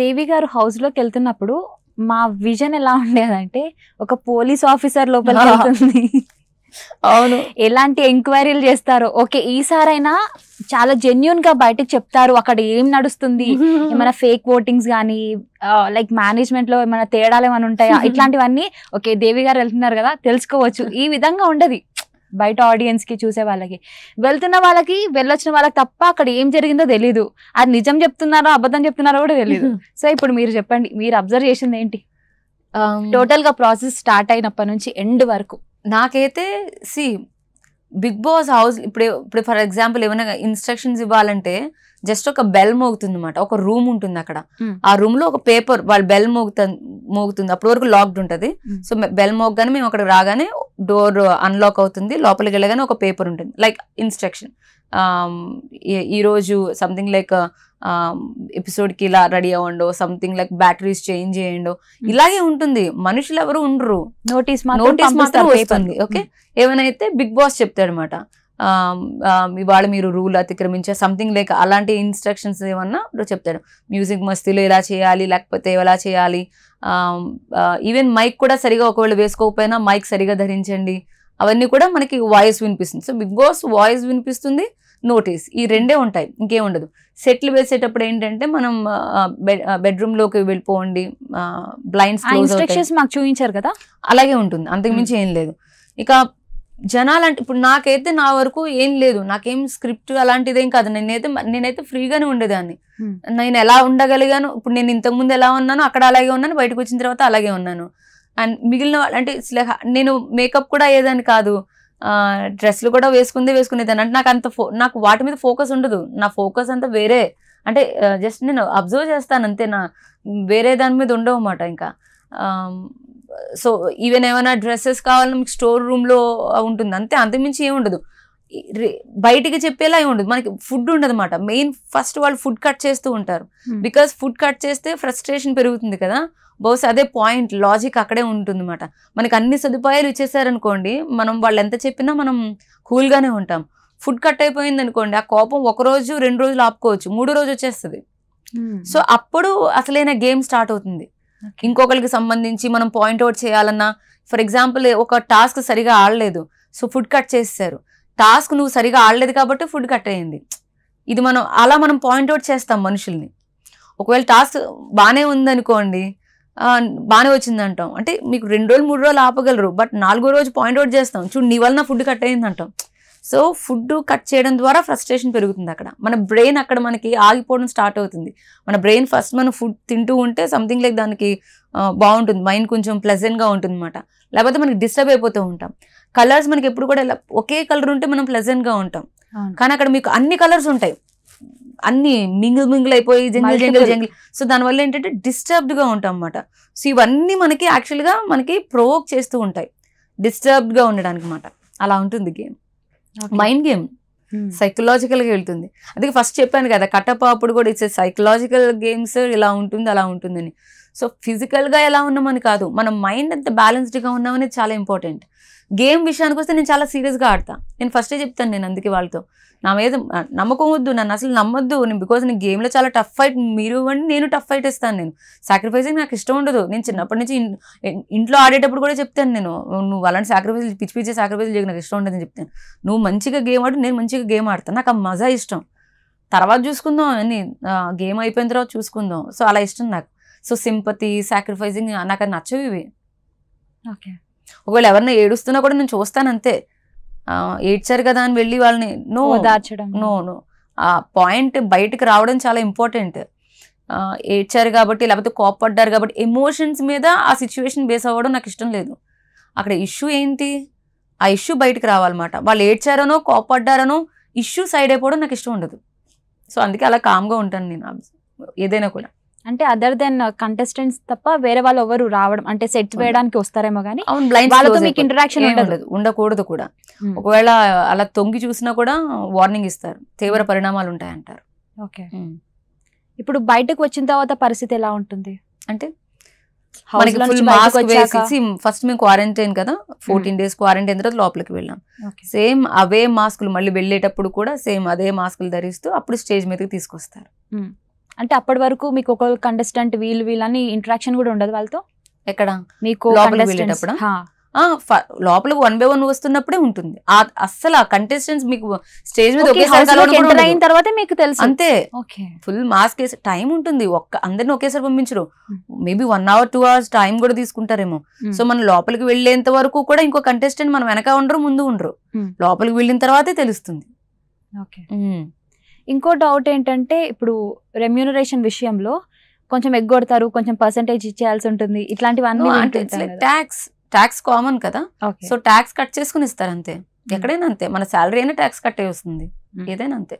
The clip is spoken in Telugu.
దేవి గారు హౌస్ లోకి వెళ్తున్నప్పుడు మా విజన్ ఎలా ఉండేదంటే ఒక పోలీస్ ఆఫీసర్ లోపల వెళ్తుంది అవును ఎలాంటి ఎంక్వైరీలు చేస్తారు ఓకే ఈసారైనా చాలా జెన్యున్ గా బయటకు చెప్తారు అక్కడ ఏం నడుస్తుంది ఏమైనా ఫేక్ ఓటింగ్స్ కానీ లైక్ మేనేజ్మెంట్ లో ఏమైనా తేడాలు ఏమైనా ఉంటాయా ఇట్లాంటివన్నీ ఓకే దేవి గారు వెళ్తున్నారు కదా తెలుసుకోవచ్చు ఈ విధంగా ఉండదు బయట ఆడియన్స్కి చూసే వాళ్ళకి వెళ్తున్న వాళ్ళకి వెళ్ళొచ్చిన వాళ్ళకి తప్ప అక్కడ ఏం జరిగిందో తెలీదు అది నిజం చెప్తున్నారో అబద్ధం చెప్తున్నారో కూడా తెలియదు సో ఇప్పుడు మీరు చెప్పండి మీరు అబ్జర్వ్ చేసింది ఏంటి టోటల్గా ప్రాసెస్ స్టార్ట్ అయినప్పటి నుంచి ఎండ్ వరకు నాకైతే సి బిగ్ బాస్ హౌస్ ఇప్పుడు ఇప్పుడు ఫర్ ఎగ్జాంపుల్ ఏమైనా ఇన్స్ట్రక్షన్స్ ఇవ్వాలంటే జస్ట్ ఒక బెల్ మోగుతుంది అనమాట ఒక రూమ్ ఉంటుంది అక్కడ hmm. ఆ రూమ్ లో ఒక పేపర్ వాళ్ళు బెల్ మోగుతుంది మోగుతుంది అప్పటి వరకు లాక్డ్ ఉంటుంది సో బెల్ మోగ్గానే మేము అక్కడ రాగానే డోర్ అన్లాక్ అవుతుంది లోపలికి వెళ్ళగానే ఒక పేపర్ ఉంటుంది లైక్ ఇన్స్ట్రక్షన్ ఈరోజు సంథింగ్ లైక్ ఎపిసోడ్కి ఇలా రెడీ అవ్వండు సంథింగ్ లైక్ బ్యాటరీస్ చేంజ్ చేయండు ఇలాగే ఉంటుంది మనుషులు ఎవరు ఉండరు నోటీస్ నోటీస్ మాత్రం వస్తుంది ఓకే ఏమైనా బిగ్ బాస్ చెప్తాడనమాట ఇవాళ మీరు రూల్ అతిక్రమించే సంథింగ్ లైక్ అలాంటి ఇన్స్ట్రక్షన్స్ ఏమన్నా చెప్తాడు మ్యూజిక్ మస్తీలో ఇలా చేయాలి లేకపోతే ఎలా చేయాలి ఈవెన్ మైక్ కూడా సరిగా ఒకవేళ వేసుకోకపోయినా మైక్ సరిగా ధరించండి అవన్నీ కూడా మనకి వాయిస్ వినిపిస్తుంది సో బిగ్ బాస్ వాయిస్ వినిపిస్తుంది నోటీస్ ఈ రెండే ఉంటాయి ఇంకేం ఉండదు సెట్లు వేసేటప్పుడు ఏంటంటే మనం బెడ్రూమ్ లోకి వెళ్ళిపోండి బ్లైండ్స్ ఇన్స్ట్రక్షన్స్ మాకు చూపించారు కదా అలాగే ఉంటుంది అంతకుమించి ఏం లేదు ఇక జనాలంటే ఇప్పుడు నాకైతే నా వరకు ఏం లేదు నాకేం స్క్రిప్ట్ అలాంటిదేం కాదు నేనైతే నేనైతే ఫ్రీగానే ఉండేదాన్ని నేను ఎలా ఉండగలిగాను ఇప్పుడు నేను ఇంతకుముందు ఎలా ఉన్నాను అక్కడ అలాగే ఉన్నాను బయటకు వచ్చిన తర్వాత అలాగే ఉన్నాను అండ్ మిగిలిన అంటే నేను మేకప్ కూడా అయ్యేదాన్ని కాదు డ్రెస్సులు కూడా వేసుకుందే వేసుకునేదాన్ని అంటే నాకు అంత ఫో నాకు వాటి మీద ఫోకస్ ఉండదు నా ఫోకస్ అంతా వేరే అంటే జస్ట్ నేను అబ్జర్వ్ చేస్తాను అంతే నా వేరే దాని మీద ఉండవు అన్నమాట ఇంకా సో ఈవెన్ ఏమైనా డ్రెస్సెస్ కావాలన్నా మీకు స్టోర్ రూమ్లో ఉంటుంది అంతే అంతమించి ఏమి ఉండదు బయటికి చెప్పేలా ఉండదు మనకి ఫుడ్ ఉండదు అనమాట మెయిన్ ఫస్ట్ వాళ్ళు ఫుడ్ కట్ చేస్తూ ఉంటారు బికాస్ ఫుడ్ కట్ చేస్తే ఫ్రస్ట్రేషన్ పెరుగుతుంది కదా బహుశా అదే పాయింట్ లాజిక్ అక్కడే ఉంటుంది అనమాట మనకి అన్ని సదుపాయాలు ఇచ్చేసారనుకోండి మనం వాళ్ళు ఎంత చెప్పినా మనం కూల్గానే ఉంటాం ఫుడ్ కట్ అయిపోయింది అనుకోండి ఆ కోపం ఒక రోజు రెండు రోజులు ఆపుకోవచ్చు మూడో రోజు వచ్చేస్తుంది సో అప్పుడు అసలైన గేమ్ స్టార్ట్ అవుతుంది ఇంకొకరికి సంబంధించి మనం పాయింట్అవుట్ చేయాలన్నా ఫర్ ఎగ్జాంపుల్ ఒక టాస్క్ సరిగా ఆడలేదు సో ఫుడ్ కట్ చేస్తారు టాస్క్ నువ్వు సరిగా ఆడలేదు కాబట్టి ఫుడ్ కట్ అయింది ఇది మనం అలా మనం పాయింట్అవుట్ చేస్తాం మనుషుల్ని ఒకవేళ టాస్క్ బాగానే ఉందనుకోండి బాగానే వచ్చింది అంటాం అంటే మీకు రెండు రోజులు మూడు రోజులు ఆపగలరు బట్ నాలుగో రోజు పాయింట్అవుట్ చేస్తాం చూడు నీ వల్ల ఫుడ్ కట్ అయింది అంటాం సో ఫుడ్ కట్ చేయడం ద్వారా ఫ్రస్ట్రేషన్ పెరుగుతుంది అక్కడ మన బ్రెయిన్ అక్కడ మనకి ఆగిపోవడం స్టార్ట్ అవుతుంది మన బ్రెయిన్ ఫస్ట్ మనం ఫుడ్ తింటూ ఉంటే సంథింగ్ లైక్ దానికి బాగుంటుంది మైండ్ కొంచెం ప్లెజెంట్గా ఉంటుంది అనమాట లేకపోతే మనకి డిస్టర్బ్ అయిపోతూ ఉంటాం కలర్స్ మనకి ఎప్పుడు కూడా ఒకే కలర్ ఉంటే మనం ప్లెజెంట్గా ఉంటాం కానీ అక్కడ మీకు అన్ని కలర్స్ ఉంటాయి అన్ని మింగిల్ మింగిల్ అయిపోయి జంగిల్ జంగిల్ జంగిల్ సో దానివల్ల ఏంటంటే డిస్టర్బ్డ్గా ఉంటాం అనమాట సో ఇవన్నీ మనకి యాక్చువల్గా మనకి ప్రొవోక్ చేస్తూ ఉంటాయి డిస్టర్బ్డ్గా ఉండడానికి అనమాట అలా ఉంటుంది గేమ్ మైండ్ గేమ్ సైకలాజికల్గా వెళ్తుంది అందుకే ఫస్ట్ చెప్పాను కదా కట్టప్ప అప్పుడు కూడా ఇట్స్ సైకలాజికల్ గేమ్స్ ఇలా ఉంటుంది అలా ఉంటుందని సో ఫిజికల్గా ఎలా ఉన్నామని కాదు మనం మైండ్ ఎంత బ్యాలెన్స్డ్గా ఉన్నామని చాలా ఇంపార్టెంట్ గేమ్ విషయానికి వస్తే నేను చాలా సీరియస్గా ఆడతా నేను ఫస్టే చెప్తాను నేను అందుకే వాళ్ళతో నా మీద నమ్మకం వద్దు నన్ను అసలు నమ్మొద్దు నేను బికాజ్ నేను గేమ్లో చాలా టఫ్ ఫైట్ మీరు ఇవ్వండి నేను టఫ్ ఫైట్ ఇస్తాను నేను సాక్రిఫైసింగ్ నాకు ఇష్టం ఉండదు నేను చిన్నప్పటి నుంచి ఇంట్లో ఆడేటప్పుడు కూడా చెప్తాను నేను నువ్వు అలాంటి సాక్రిఫైస్ పిచ్చి పిచ్చి సాక్రిఫైస్ చేయకు నాకు ఇష్టం ఉండదు అని చెప్తాను నువ్వు మంచిగా గేమ్ ఆడు నేను మంచిగా గేమ్ ఆడతాను నాకు ఆ మజా ఇష్టం తర్వాత చూసుకుందాం అని గేమ్ అయిపోయిన తర్వాత చూసుకుందాం సో అలా ఇష్టం నాకు సో సింపతి సాక్రిఫైసింగ్ నాకు అది నచ్చవి ఇవి ఓకే ఒకవేళ ఎవరిని ఏడుస్తున్నా కూడా నేను చూస్తానంతే ఏడ్చారు కదా అని వెళ్ళి వాళ్ళని నో దాచడం నో నో ఆ పాయింట్ బయటకు రావడం చాలా ఇంపార్టెంట్ ఏడ్చారు కాబట్టి లేకపోతే కోప్పడ్డారు కాబట్టి ఎమోషన్స్ మీద ఆ సిచ్యువేషన్ బేస్ అవ్వడం నాకు ఇష్టం లేదు అక్కడ ఇష్యూ ఏంటి ఆ ఇష్యూ బయటకు రావాలన్నమాట వాళ్ళు ఏడ్చారనో కోపడ్డారనో ఇష్యూ సైడ్ అయిపోవడం నాకు ఇష్టం ఉండదు సో అందుకే అలా కామ్గా ఉంటాను నేను ఏదైనా కూడా అంటే అదర్ దెన్ కంటెస్టెంట్స్ తప్ప వేరే వాళ్ళు ఎవరు రావడం అంటే సెట్ వేయడానికి వస్తారేమో కానీ వాళ్ళతో మీకు ఇంటరాక్షన్ ఉండదు ఉండకూడదు కూడా ఒకవేళ అలా తొంగి చూసినా కూడా వార్నింగ్ ఇస్తారు తీవ్ర పరిణామాలు ఉంటాయంటారు ఓకే ఇప్పుడు బయటకు వచ్చిన తర్వాత పరిస్థితి ఎలా ఉంటుంది అంటే మనకి ఫుల్ మాస్క్ వేసేసి ఫస్ట్ మేము క్వారంటైన్ కదా ఫోర్టీన్ డేస్ క్వారంటైన్ తర్వాత లోపలికి వెళ్ళాం సేమ్ అవే మాస్కులు మళ్ళీ వెళ్ళేటప్పుడు కూడా సేమ్ అదే మాస్కులు ధరిస్తూ అప్పుడు స్టేజ్ మీదకి తీసుకొస్తారు అంటే అప్పటి వరకు మీకు ఒక కంటెస్టెంట్ వీళ్ళు వీళ్ళని ఇంటరాక్షన్ కూడా ఉండదు వాళ్ళతో ఎక్కడ మీకు లోపల వన్ బై వన్ వస్తున్నప్పుడే ఉంటుంది అస్సలు ఆ కంటెస్టెంట్స్ మీకు స్టేజ్ మీద అయిన తర్వాత మీకు తెలుసు అంతే ఫుల్ మాస్క్ వేసి టైం ఉంటుంది ఒక్క అందరిని ఒకేసారి పంపించరు maybe one hour two hours time కూడా తీసుకుంటారేమో సో hmm. మనం లోపలికి వెళ్ళేంత వరకు కూడా ఇంకో కంటెస్టెంట్ మనం వెనక ఉండరు ముందు ఉండరు hmm. లోపలికి వెళ్ళిన తర్వాతే తెలుస్తుంది ఓకే hmm. ఇంకో డౌట్ ఏంటంటే ఇప్పుడు రెమ్యూనరేషన్ విషయంలో కొంచెం ఎగ్గొడతారు కొంచెం పర్సంటేజ్ ఇచ్చేయాల్సి ఉంటుంది ఇట్లాంటివన్నీ ట్యాక్స్ ట్యాక్స్ కామన్ కదా సో ట్యాక్స్ కట్ చేసుకుని ఇస్తారు అంతే hmm. ఎక్కడైనా అంతే మన శాలరీ అయినా ట్యాక్స్ కట్ అయి వస్తుంది hmm. ఏదైనా అంతే